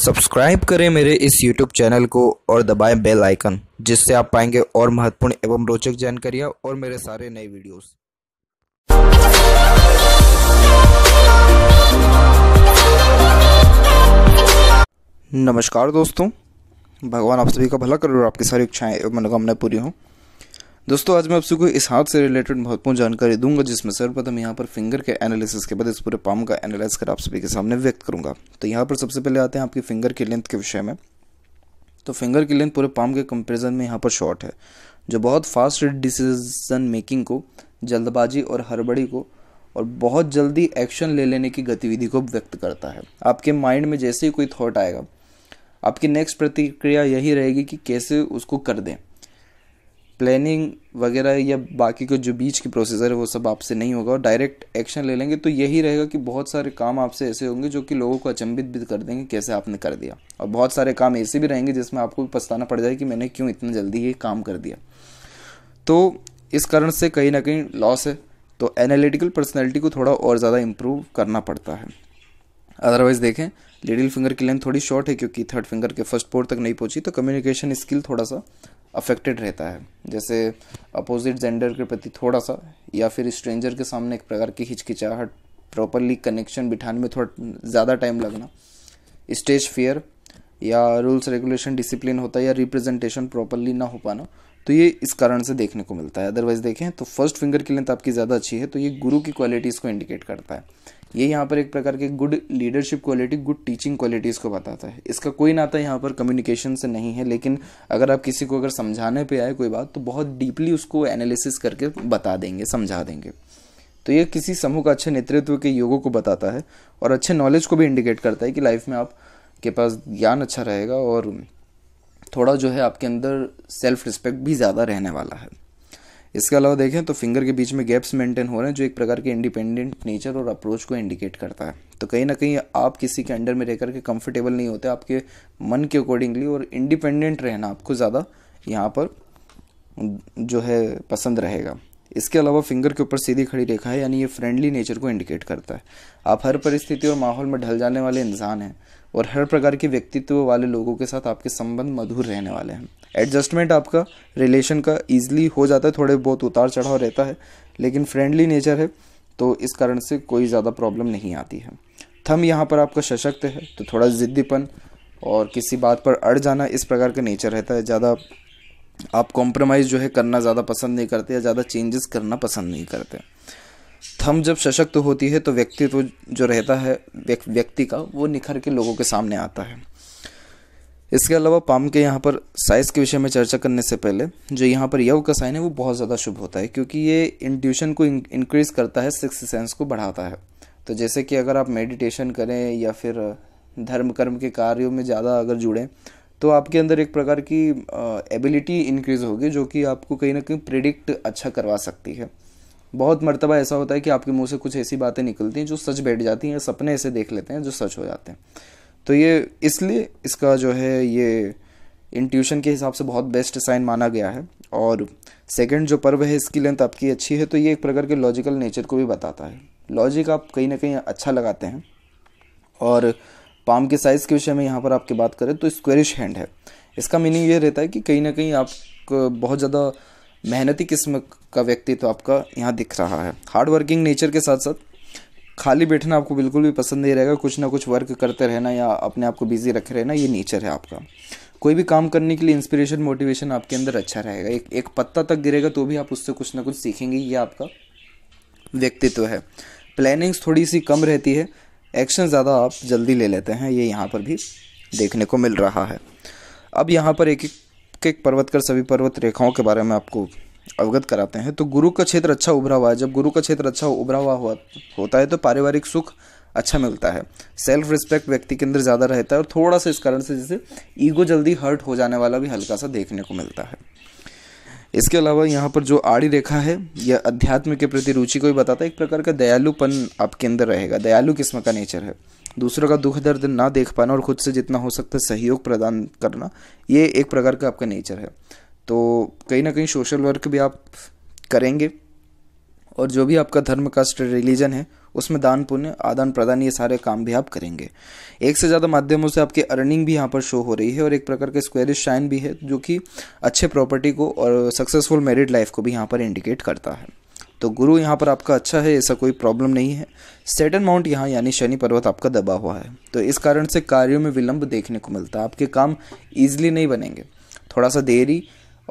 subscribe करें मेरे इस यूट्यूब चैनल को और दबाएं बेल आइकन जिससे आप पाएंगे और महत्वपूर्ण एवं रोचक जानकारियां और मेरे सारे नए वीडियोस नमस्कार दोस्तों भगवान आप सभी का भला करो और आपकी सारी इच्छाएं एवं मनोकामनाएं पूरी हों दोस्तों आज मैं आप सबको इस हाथ से रिलेटेड महत्वपूर्ण जानकारी दूंगा जिसमें सर्वप्रथम यहाँ पर फिंगर के एनालिसिस के बाद इस पूरे पाम का एनालिस कर आप सभी के सामने व्यक्त करूंगा तो यहाँ पर सबसे पहले आते हैं आपकी फिंगर की लेंथ के विषय में तो फिंगर की लेंथ पूरे पाम के कंपेरिजन में यहाँ पर शॉर्ट है जो बहुत फास्ट डिसीजन मेकिंग को जल्दबाजी और हड़बड़ी को और बहुत जल्दी एक्शन ले लेने की गतिविधि को व्यक्त करता है आपके माइंड में जैसे ही कोई थॉट आएगा आपकी नेक्स्ट प्रतिक्रिया यही रहेगी कि कैसे उसको कर दें प्लानिंग वगैरह या बाकी को जो बीच की प्रोसीजर है वो सब आपसे नहीं होगा और डायरेक्ट एक्शन ले लेंगे तो यही रहेगा कि बहुत सारे काम आपसे ऐसे होंगे जो कि लोगों को अचंभित भी कर देंगे कैसे आपने कर दिया और बहुत सारे काम ऐसे भी रहेंगे जिसमें आपको भी पछताना पड़ जाए कि मैंने क्यों इतना जल्दी ये काम कर दिया तो इस कारण से कहीं ना कहीं लॉस है तो एनालिटिकल पर्सनैलिटी को थोड़ा और ज़्यादा इम्प्रूव करना पड़ता है अदरवाइज़ देखें लिडिल फिंगर की लेंथ थोड़ी शॉर्ट है क्योंकि थर्ड फिंगर के फर्स्ट पोर्ट तक नहीं पहुंची तो कम्युनिकेशन स्किल थोड़ा सा अफेक्टेड रहता है जैसे अपोजिट जेंडर के प्रति थोड़ा सा या फिर स्ट्रेंजर के सामने एक प्रकार की हिचकिचाहट प्रॉपरली कनेक्शन बिठाने में थोड़ा ज़्यादा टाइम लगना स्टेज फेयर या रूल्स रेगुलेशन डिसिप्लिन होता है या रिप्रेजेंटेशन प्रॉपरली ना हो पाना तो ये इस कारण से देखने को मिलता है अदरवाइज देखें तो फर्स्ट फिंगर की लेंथ आपकी ज़्यादा अच्छी है तो ये गुरु की क्वालिटीज़ को इंडिकेट करता है ये यहाँ पर एक प्रकार के good leadership quality good teaching qualities को बताता है इसका कोई नाता यहाँ पर कम्युनिकेशन से नहीं है लेकिन अगर आप किसी को अगर समझाने पे आए कोई बात तो बहुत डीपली उसको एनालिसिस करके बता देंगे समझा देंगे तो ये किसी समूह का अच्छे नेतृत्व के योगों को बताता है और अच्छे नॉलेज को भी इंडिकेट करता है कि लाइफ में आप के पास ज्ञान अच्छा रहेगा और थोड़ा जो है आपके अंदर सेल्फ रिस्पेक्ट भी ज़्यादा रहने वाला है इसके अलावा देखें तो फिंगर के बीच में गैप्स मेंटेन हो रहे हैं जो एक प्रकार के इंडिपेंडेंट नेचर और अप्रोच को इंडिकेट करता है तो कहीं ना कहीं आप किसी के अंडर में रहकर के कंफर्टेबल नहीं होते आपके मन के अकॉर्डिंगली और इंडिपेंडेंट रहना आपको ज़्यादा यहाँ पर जो है पसंद रहेगा इसके अलावा फिंगर के ऊपर सीधी खड़ी रेखा है यानी ये फ्रेंडली नेचर को इंडिकेट करता है आप हर परिस्थिति और माहौल में ढल जाने वाले इंसान हैं और हर प्रकार के व्यक्तित्व वाले लोगों के साथ आपके संबंध मधुर रहने वाले हैं एडजस्टमेंट आपका रिलेशन का ईजिली हो जाता है थोड़े बहुत उतार चढ़ाव रहता है लेकिन फ्रेंडली नेचर है तो इस कारण से कोई ज़्यादा प्रॉब्लम नहीं आती है थम यहाँ पर आपका सशक्त है तो थोड़ा ज़िद्दीपन और किसी बात पर अड़ जाना इस प्रकार का नेचर रहता है ज़्यादा आप कॉम्प्रोमाइज़ जो है करना ज़्यादा पसंद नहीं करते या ज़्यादा चेंजेस करना पसंद नहीं करते थम जब सशक्त होती है तो व्यक्तित्व जो रहता है व्यक्ति का वो निखर के लोगों के सामने आता है इसके अलावा पाम के यहाँ पर साइज के विषय में चर्चा करने से पहले जो यहाँ पर यव का साइन है वो बहुत ज़्यादा शुभ होता है क्योंकि ये इंट्यूशन को इंक्रीज करता है सिक्स सेंस को बढ़ाता है तो जैसे कि अगर आप मेडिटेशन करें या फिर धर्म कर्म के कार्यों में ज़्यादा अगर जुड़ें तो आपके अंदर एक प्रकार की एबिलिटी इंक्रीज होगी जो कि आपको कहीं ना कहीं प्रिडिक्ट अच्छा करवा सकती है बहुत मरतबा ऐसा होता है कि आपके मुंह से कुछ ऐसी बातें निकलती हैं जो सच बैठ जाती हैं सपने ऐसे देख लेते हैं जो सच हो जाते हैं तो ये इसलिए इसका जो है ये इंट्यूशन के हिसाब से बहुत बेस्ट साइन माना गया है और सेकंड जो पर्व है इसकी लेंथ आपकी अच्छी है तो ये एक प्रकार के लॉजिकल नेचर को भी बताता है लॉजिक आप कहीं ना कहीं अच्छा लगाते हैं और पाम के साइज़ के विषय में यहाँ पर आपकी बात करें तो स्क्वेरिश हैंड है इसका मीनिंग ये रहता है कि कहीं ना कहीं आप बहुत ज़्यादा मेहनती किस्म का व्यक्तित्व तो आपका यहाँ दिख रहा है हार्ड वर्किंग नेचर के साथ साथ खाली बैठना आपको बिल्कुल भी पसंद नहीं रहेगा कुछ ना कुछ वर्क करते रहना या अपने आप को बिजी रखे रहना ये नेचर है आपका कोई भी काम करने के लिए इंस्पिरेशन मोटिवेशन आपके अंदर अच्छा रहेगा एक एक पत्ता तक गिरेगा तो भी आप उससे कुछ ना कुछ सीखेंगे ये आपका व्यक्तित्व है प्लानिंग्स थोड़ी सी कम रहती है एक्शन ज़्यादा आप जल्दी ले लेते हैं ये यहाँ पर भी देखने को मिल रहा है अब यहाँ पर एक एक एक एक पर्वत कर सभी पर्वत रेखाओं के बारे में आपको अवगत कराते हैं तो गुरु का क्षेत्र अच्छा उभरा हुआ है जब गुरु का क्षेत्र अच्छा उभरा हुआ होता है तो पारिवारिक सुख अच्छा मिलता है सेल्फ रिस्पेक्ट व्यक्ति के अंदर ज़्यादा रहता है और थोड़ा सा इस कारण से जैसे ईगो जल्दी हर्ट हो जाने वाला भी हल्का सा देखने को मिलता है इसके अलावा यहाँ पर जो आड़ी रेखा है यह अध्यात्म के प्रति रुचि को भी बताता है एक प्रकार का दयालुपन आपके अंदर रहेगा दयालु किस्म का नेचर है दूसरों का दुख दर्द ना देख पाना और खुद से जितना हो सकता है सहयोग प्रदान करना ये एक प्रकार का आपका नेचर है तो कहीं ना कहीं सोशल वर्क भी आप करेंगे और जो भी आपका धर्म कास्ट रिलीजन है उसमें दान पुण्य आदान प्रदान ये सारे काम भी आप करेंगे एक से ज़्यादा माध्यमों से आपकी अर्निंग भी यहाँ पर शो हो रही है और एक प्रकार के स्क्वेरिश शाइन भी है जो कि अच्छे प्रॉपर्टी को और सक्सेसफुल मैरिड लाइफ को भी यहाँ पर इंडिकेट करता है तो गुरु यहाँ पर आपका अच्छा है ऐसा कोई प्रॉब्लम नहीं है सेटन माउंट यहाँ यानी शनि पर्वत आपका दबा हुआ है तो इस कारण से कार्यों में विलंब देखने को मिलता है आपके काम ईजिली नहीं बनेंगे थोड़ा सा देरी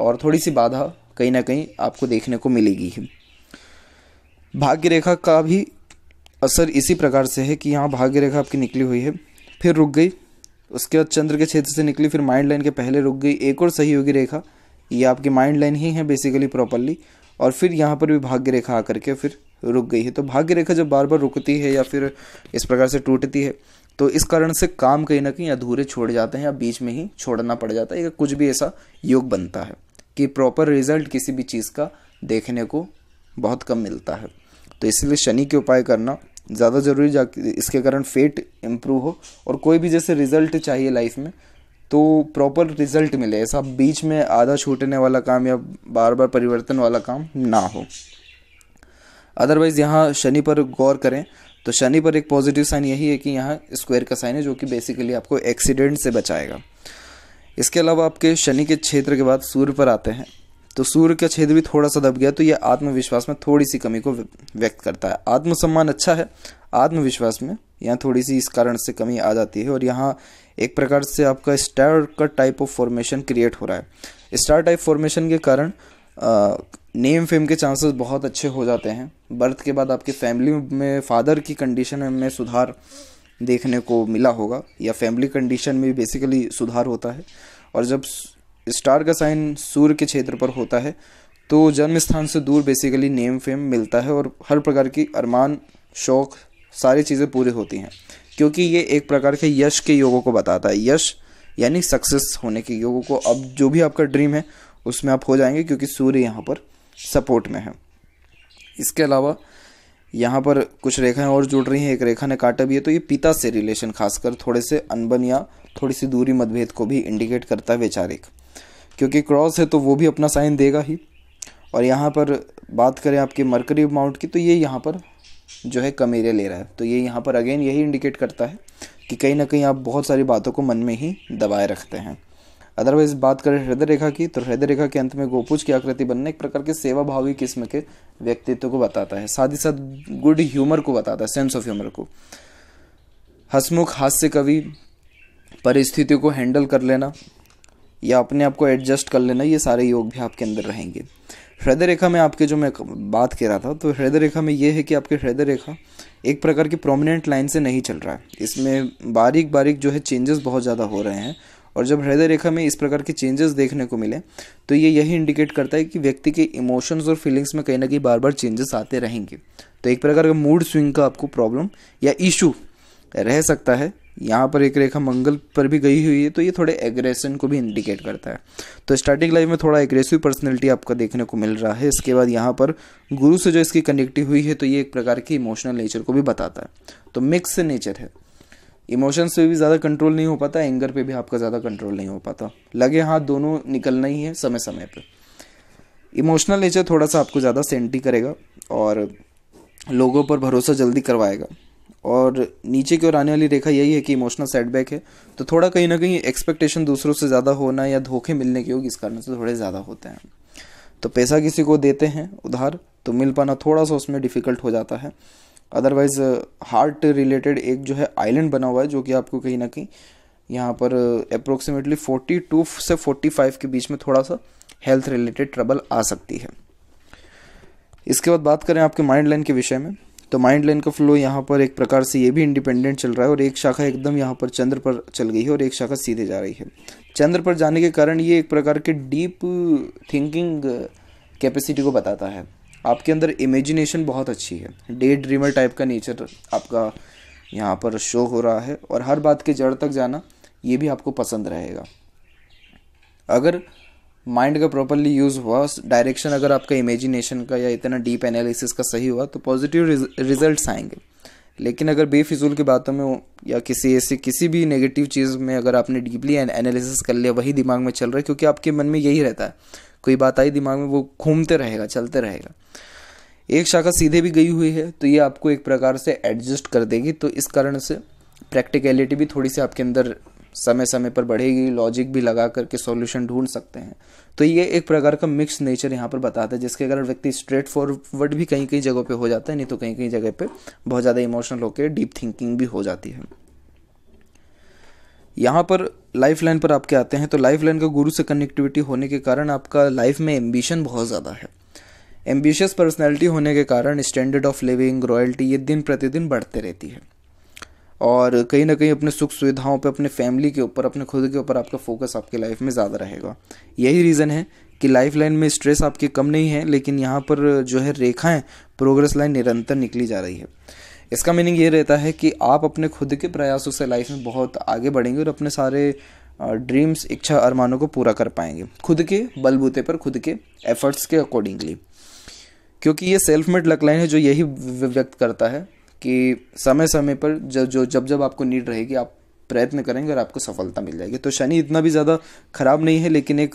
और थोड़ी सी बाधा कहीं ना कहीं आपको देखने को मिलेगी ही भाग्य रेखा का भी असर इसी प्रकार से है कि यहाँ भाग्य रेखा आपकी निकली हुई है फिर रुक गई उसके बाद चंद्र के क्षेत्र से निकली फिर माइंड लाइन के पहले रुक गई एक और सहयोगी रेखा ये आपकी माइंड लाइन ही है बेसिकली प्रॉपरली और फिर यहाँ पर भी भाग्य रेखा आकर के फिर रुक गई है तो भाग्य रेखा जब बार बार रुकती है या फिर इस प्रकार से टूटती है तो इस कारण से काम कहीं ना कहीं अधूरे छोड़ जाते हैं या बीच में ही छोड़ना पड़ जाता है या कुछ भी ऐसा योग बनता है कि प्रॉपर रिजल्ट किसी भी चीज़ का देखने को बहुत कम मिलता है तो इसलिए शनि के उपाय करना ज़्यादा ज़रूरी जा इसके कारण फेट इम्प्रूव हो और कोई भी जैसे रिज़ल्ट चाहिए लाइफ में तो प्रॉपर रिज़ल्ट मिले ऐसा बीच में आधा छूटने वाला काम या बार बार परिवर्तन वाला काम ना हो अदरवाइज़ यहाँ शनि पर गौर करें तो शनि पर एक पॉजिटिव साइन यही है कि यहाँ स्क्वायर का साइन है जो कि बेसिकली आपको एक्सीडेंट से बचाएगा इसके अलावा आपके शनि के क्षेत्र के बाद सूर्य पर आते हैं तो सूर्य का छेद भी थोड़ा सा दब गया तो यह आत्मविश्वास में थोड़ी सी कमी को व्यक्त करता है आत्मसम्मान अच्छा है आत्मविश्वास में यहाँ थोड़ी सी इस कारण से कमी आ जाती है और यहाँ एक प्रकार से आपका स्टार का टाइप ऑफ फॉर्मेशन क्रिएट हो रहा है स्टार टाइप फॉर्मेशन के कारण नेम फेम के चांसेस बहुत अच्छे हो जाते हैं बर्थ के बाद आपके फैमिली में फादर की कंडीशन में सुधार देखने को मिला होगा या फैमिली कंडीशन में बेसिकली सुधार होता है और जब स्टार का साइन सूर्य के क्षेत्र पर होता है तो जन्म स्थान से दूर बेसिकली नेम फेम मिलता है और हर प्रकार की अरमान शौक सारी चीज़ें पूरी होती हैं क्योंकि ये एक प्रकार के यश के योगों को बताता है यश यानी सक्सेस होने के योगों को अब जो भी आपका ड्रीम है उसमें आप हो जाएंगे क्योंकि सूर्य यहाँ पर सपोर्ट में है इसके अलावा यहाँ पर कुछ रेखाएं और जुड़ रही हैं एक रेखा ने काटा भी है तो ये पिता से रिलेशन खासकर थोड़े से अनबन या थोड़ी सी दूरी मतभेद को भी इंडिकेट करता है वैचारिक क्योंकि क्रॉस है तो वो भी अपना साइन देगा ही और यहाँ पर बात करें आपके मरकरी माउंट की तो ये यहाँ पर जो है कम एरिया ले रहा है तो ये यहाँ पर अगेन यही इंडिकेट करता है कि कहीं ना कहीं आप बहुत सारी बातों को मन में ही दबाए रखते हैं अदरवाइज बात करें हृदय रेखा की तो हृदय रेखा के अंत में गोपूज की आकृति बनने एक प्रकार के सेवा भावी किस्म के व्यक्तित्व को बताता है साथ ही साथ गुड ह्यूमर को बताता है सेंस ऑफ ह्यूमर को हसमुख हास्य कवि परिस्थितियों को हैंडल कर लेना या अपने आप को एडजस्ट कर लेना ये सारे योग भी आपके अंदर रहेंगे हृदय रेखा में आपके जो मैं बात कह रहा था तो हृदय रेखा में ये है कि आपके हृदय रेखा एक प्रकार की प्रोमिनेंट लाइन से नहीं चल रहा है इसमें बारीक बारीक जो है चेंजेस बहुत ज़्यादा हो रहे हैं और जब हृदय रेखा में इस प्रकार के चेंजेस देखने को मिले तो ये यही इंडिकेट करता है कि व्यक्ति के इमोशंस और फीलिंग्स में कहीं ना कहीं बार बार चेंजेस आते रहेंगे तो एक प्रकार का मूड स्विंग का आपको प्रॉब्लम या इशू रह सकता है यहाँ पर एक रेखा मंगल पर भी गई हुई है तो ये थोड़े एग्रेशन को भी इंडिकेट करता है तो स्टार्टिंग लाइफ में थोड़ा एग्रेसिव पर्सनैलिटी आपका देखने को मिल रहा है इसके बाद यहाँ पर गुरु से जो इसकी कनेक्टिव हुई है तो ये एक प्रकार की इमोशनल नेचर को भी बताता है तो मिक्स नेचर है इमोशंस पे भी ज़्यादा कंट्रोल नहीं हो पाता एंगर पे भी आपका ज़्यादा कंट्रोल नहीं हो पाता लगे हाथ दोनों निकलना ही है समय समय पर इमोशनल नेचर थोड़ा सा आपको ज़्यादा सेंटी करेगा और लोगों पर भरोसा जल्दी करवाएगा और नीचे की ओर आने वाली रेखा यही है कि इमोशनल सेटबैक है तो थोड़ा कहीं ना कहीं एक्सपेक्टेशन दूसरों से ज़्यादा होना या धोखे मिलने के योग इस कारण से थोड़े ज़्यादा होते हैं तो पैसा किसी को देते हैं उधार तो मिल पाना थोड़ा सा उसमें डिफ़िकल्ट हो जाता है अदरवाइज हार्ट रिलेटेड एक जो है आइलैंड बना हुआ है जो कि आपको कहीं ना कहीं यहाँ पर अप्रोक्सीमेटली फोर्टी टू से फोर्टी फाइव के बीच में थोड़ा सा हेल्थ रिलेटेड ट्रबल आ सकती है इसके बाद बात करें आपके माइंड लाइन के विषय में तो माइंड लाइन का फ्लो यहाँ पर एक प्रकार से ये भी इंडिपेंडेंट चल रहा है और एक शाखा एकदम यहाँ पर चंद्र पर चल गई है और एक शाखा सीधे जा रही है चंद्र पर जाने के कारण ये एक प्रकार के डीप थिंकिंग कैपेसिटी को बताता है आपके अंदर इमेजिनेशन बहुत अच्छी है डे ड्रीमर टाइप का नेचर आपका यहाँ पर शो हो रहा है और हर बात के जड़ तक जाना ये भी आपको पसंद रहेगा अगर माइंड का प्रॉपरली यूज़ हुआ डायरेक्शन अगर आपका इमेजिनेशन का या इतना डीप एनालिसिस का सही हुआ तो पॉजिटिव रिजल्ट्स आएंगे लेकिन अगर बेफिजूल की बातों में या किसी ऐसे किसी भी नेगेटिव चीज़ में अगर आपने डीपली एनालिसिस कर लिया वही दिमाग में चल रहा है क्योंकि आपके मन में यही रहता है कोई बात आई दिमाग में वो घूमते रहेगा चलते रहेगा एक शाखा सीधे भी गई हुई है तो ये आपको एक प्रकार से एडजस्ट कर देगी तो इस कारण से प्रैक्टिकलिटी भी थोड़ी सी आपके अंदर समय समय पर बढ़ेगी लॉजिक भी लगा करके सॉल्यूशन ढूंढ सकते हैं तो ये एक प्रकार का मिक्स नेचर यहाँ पर बताता है जिसके कारण व्यक्ति स्ट्रेट फॉरवर्ड भी कहीं कहीं जगहों पे हो जाता है नहीं तो कहीं कहीं जगह पे बहुत ज़्यादा इमोशनल होकर डीप थिंकिंग भी हो जाती है यहाँ पर लाइफ लाइन पर आपके आते हैं तो लाइफ लाइन का गुरु से कनेक्टिविटी होने के कारण आपका लाइफ में एम्बिशन बहुत ज़्यादा है एम्बिशियस पर्सनैलिटी होने के कारण स्टैंडर्ड ऑफ लिविंग रॉयल्टी ये दिन प्रतिदिन बढ़ते रहती है और कहीं ना कहीं अपने सुख सुविधाओं पे अपने फैमिली के ऊपर अपने खुद के ऊपर आपका फोकस आपके लाइफ में ज़्यादा रहेगा यही रीज़न है कि लाइफ लाइन में स्ट्रेस आपके कम नहीं है लेकिन यहाँ पर जो है रेखाएं प्रोग्रेस लाइन निरंतर निकली जा रही है इसका मीनिंग ये रहता है कि आप अपने खुद के प्रयासों से लाइफ में बहुत आगे बढ़ेंगे और अपने सारे ड्रीम्स इच्छा अरमानों को पूरा कर पाएंगे खुद के बलबूते पर खुद के एफर्ट्स के अकॉर्डिंगली क्योंकि ये सेल्फ मेड लक लाइन है जो यही व्यक्त करता है कि समय समय पर जब जो जब जब आपको नीड रहेगी आप प्रयत्न करेंगे और आपको सफलता मिल जाएगी तो शनि इतना भी ज़्यादा खराब नहीं है लेकिन एक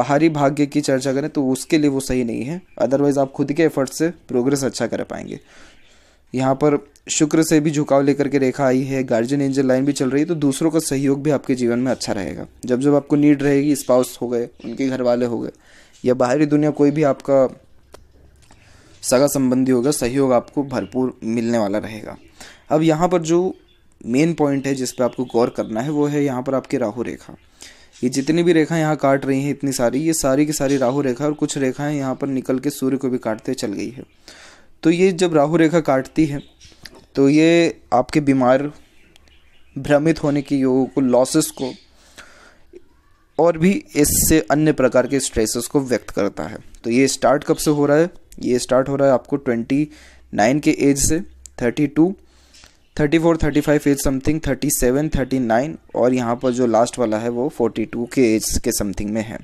बाहरी भाग्य की चर्चा करें तो उसके लिए वो सही नहीं है अदरवाइज आप खुद के एफर्ट से प्रोग्रेस अच्छा कर पाएंगे यहाँ पर शुक्र से भी झुकाव लेकर के रेखा आई है गार्जियन एंजल लाइन भी चल रही है तो दूसरों का सहयोग भी आपके जीवन में अच्छा रहेगा जब जब आपको नीड रहेगी स्पाउस हो गए उनके घर वाले हो गए या बाहरी दुनिया कोई भी आपका सगा संबंधी होगा सहयोग आपको भरपूर मिलने वाला रहेगा अब यहाँ पर जो मेन पॉइंट है जिस पर आपको गौर करना है वो है यहाँ पर आपकी राहु रेखा ये जितनी भी रेखाएं यहाँ काट रही हैं इतनी सारी ये सारी की सारी राहु रेखा और कुछ रेखाएं यहाँ पर निकल के सूर्य को भी काटते चल गई है तो ये जब राहु रेखा काटती है तो ये आपके बीमार भ्रमित होने के योगों को लॉसेस को और भी इससे अन्य प्रकार के स्ट्रेसेस को व्यक्त करता है तो ये स्टार्ट कब से हो रहा है ये स्टार्ट हो रहा है आपको ट्वेंटी नाइन के एज से thirty two thirty four thirty five age something thirty seven thirty nine और यहाँ पर जो लास्ट वाला है वो फोर्टी टू के एज के समथिंग में है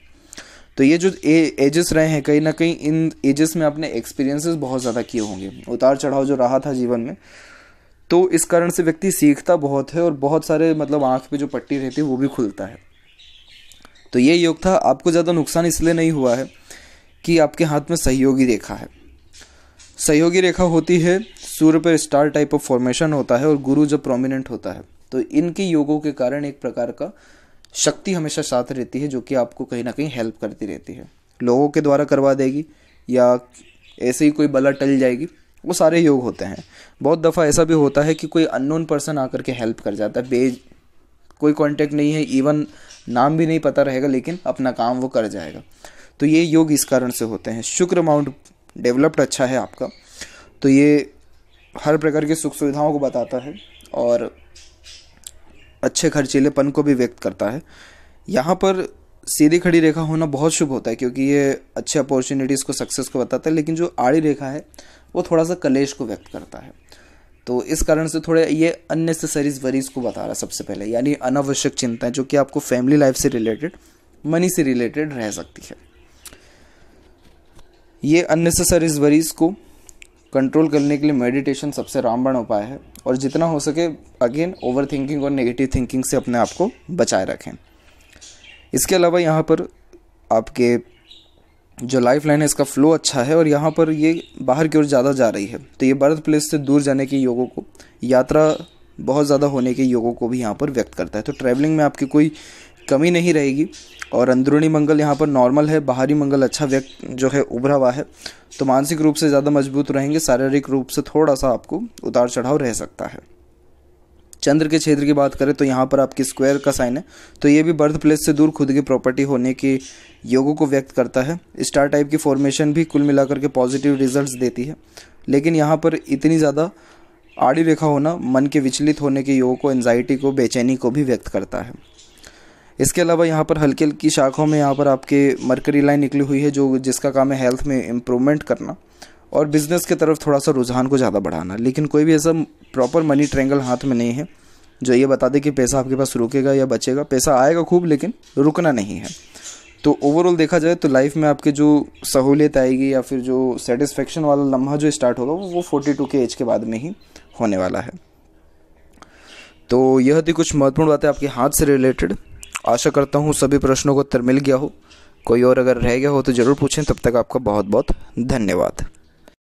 तो ये जो एजेस रहे हैं कहीं ना कहीं इन एजेस में आपने एक्सपीरियंसेस बहुत ज़्यादा किए होंगे उतार चढ़ाव जो रहा था जीवन में तो इस कारण से व्यक्ति सीखता बहुत है और बहुत सारे मतलब आँख पे जो पट्टी रहती है वो भी खुलता है तो ये योग था आपको ज़्यादा नुकसान इसलिए नहीं हुआ है कि आपके हाथ में सहयोगी रेखा है सहयोगी रेखा होती है सूर्य पर स्टार टाइप ऑफ फॉर्मेशन होता है और गुरु जब प्रोमिनेंट होता है तो इनके योगों के कारण एक प्रकार का शक्ति हमेशा साथ रहती है जो कि आपको कहीं ना कहीं हेल्प करती रहती है लोगों के द्वारा करवा देगी या ऐसे ही कोई बला टल जाएगी वो सारे योग होते हैं बहुत दफ़ा ऐसा भी होता है कि कोई अननोन पर्सन आकर के हेल्प कर जाता है बेज कोई कांटेक्ट नहीं है इवन नाम भी नहीं पता रहेगा लेकिन अपना काम वो कर जाएगा तो ये योग इस कारण से होते हैं शुक्र माउंट डेवलप्ड अच्छा है आपका तो ये हर प्रकार की सुख सुविधाओं को बताता है और अच्छे खर्चीलेपन को भी व्यक्त करता है यहाँ पर सीधी खड़ी रेखा होना बहुत शुभ होता है क्योंकि ये अच्छे अपॉर्चुनिटीज़ को सक्सेस को बताता है लेकिन जो आड़ी रेखा है वो थोड़ा सा कलेश को व्यक्त करता है तो इस कारण से थोड़े ये अननेसेसरीज वरीज को बता रहा है सबसे पहले यानी अनावश्यक चिंताएं जो कि आपको फैमिली लाइफ से रिलेटेड मनी से रिलेटेड रह सकती है ये अननेसेसरी वरीज को कंट्रोल करने के लिए मेडिटेशन सबसे रामबण उपाय है और जितना हो सके अगेन ओवर थिंकिंग और नेगेटिव थिंकिंग से अपने आप को बचाए रखें इसके अलावा यहाँ पर आपके जो लाइफ लाइन है इसका फ्लो अच्छा है और यहाँ पर ये बाहर की ओर ज़्यादा जा रही है तो ये बर्थ प्लेस से दूर जाने के योगों को यात्रा बहुत ज़्यादा होने के योगों को भी यहाँ पर व्यक्त करता है तो ट्रैवलिंग में आपकी कोई कमी नहीं रहेगी और अंदरूनी मंगल यहाँ पर नॉर्मल है बाहरी मंगल अच्छा व्यक्त जो है उभरा हुआ है तो मानसिक रूप से ज़्यादा मजबूत रहेंगे शारीरिक रूप से थोड़ा सा आपको उतार चढ़ाव रह सकता है चंद्र के क्षेत्र की बात करें तो यहाँ पर आपकी स्क्वायर का साइन है तो ये भी बर्थ प्लेस से दूर खुद की प्रॉपर्टी होने के योगों को व्यक्त करता है स्टार टाइप की फॉर्मेशन भी कुल मिलाकर के पॉजिटिव रिजल्ट्स देती है लेकिन यहाँ पर इतनी ज़्यादा आड़ी रेखा होना मन के विचलित होने के योग को एनजाइटी को बेचैनी को भी व्यक्त करता है इसके अलावा यहाँ पर हल्की हल्की शाखों में यहाँ पर आपके मरकरी लाइन निकली हुई है जो जिसका काम है हेल्थ में इम्प्रूवमेंट करना और बिज़नेस की तरफ थोड़ा सा रुझान को ज़्यादा बढ़ाना लेकिन कोई भी ऐसा प्रॉपर मनी ट्रैंगल हाथ में नहीं है जो ये बता दे कि पैसा आपके पास रुकेगा या बचेगा पैसा आएगा खूब लेकिन रुकना नहीं है तो ओवरऑल देखा जाए तो लाइफ में आपके जो सहूलियत आएगी या फिर जो सेटिस्फेक्शन वाला लम्हा जो स्टार्ट होगा वो फोर्टी टू के एज के बाद में ही होने वाला है तो यह थी कुछ महत्वपूर्ण बातें आपके हाथ से रिलेटेड आशा करता हूँ सभी प्रश्नों को उत्तर मिल गया हो कोई और अगर रह गया हो तो ज़रूर पूछें तब तक आपका बहुत बहुत धन्यवाद